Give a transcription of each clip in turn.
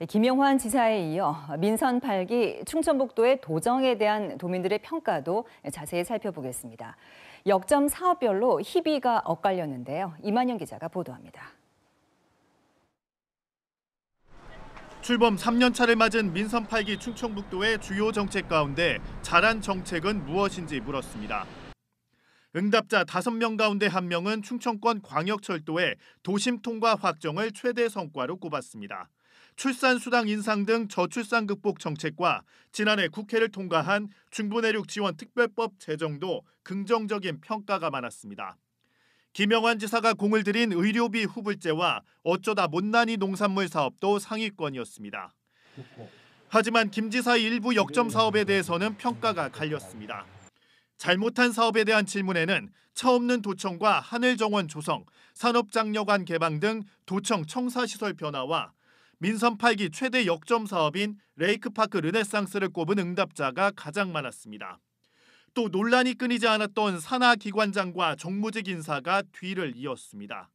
네, 김영환 지사에 이어 민선 8기 충청북도의 도정에 대한 도민들의 평가도 자세히 살펴보겠습니다. 역점 사업별로 희비가 엇갈렸는데요. 이만영 기자가 보도합니다. 출범 3년 차를 맞은 민선 8기 충청북도의 주요 정책 가운데 잘한 정책은 무엇인지 물었습니다. 응답자 5명 가운데 1명은 충청권 광역철도의 도심 통과 확정을 최대 성과로 꼽았습니다. 출산수당 인상 등 저출산 극복 정책과 지난해 국회를 통과한 중부내륙 지원 특별법 제정도 긍정적인 평가가 많았습니다. 김영환 지사가 공을 들인 의료비 후불제와 어쩌다 못난이 농산물 사업도 상위권이었습니다. 하지만 김 지사의 일부 역점 사업에 대해서는 평가가 갈렸습니다. 잘못한 사업에 대한 질문에는 차없는 도청과 하늘정원 조성, 산업장려관 개방 등 도청 청사시설 변화와 민선 8기 최대 역점 사업인 레이크파크 르네상스를 꼽은 응답자가 가장 많았습니다. 또 논란이 끊이지 않았던 산하 기관장과 정무직 인사가 뒤를 이었습니다.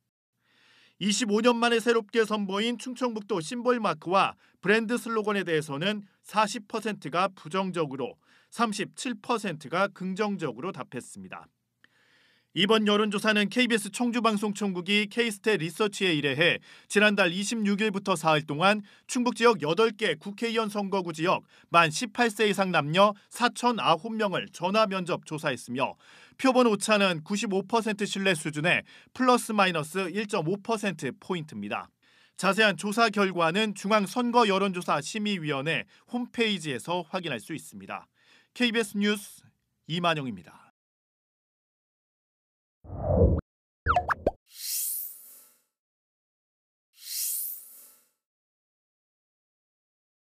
25년 만에 새롭게 선보인 충청북도 심볼 마크와 브랜드 슬로건에 대해서는 40%가 부정적으로, 37%가 긍정적으로 답했습니다. 이번 여론조사는 KBS 청주방송청국이 케이스테 리서치에 의뢰해 지난달 26일부터 4일 동안 충북 지역 8개 국회의원 선거구 지역 만 18세 이상 남녀 4,009명을 전화 면접 조사했으며 표본 오차는 95% 신뢰 수준의 플러스 마이너스 1.5%포인트입니다. 자세한 조사 결과는 중앙선거여론조사심의위원회 홈페이지에서 확인할 수 있습니다. KBS 뉴스 이만영입니다.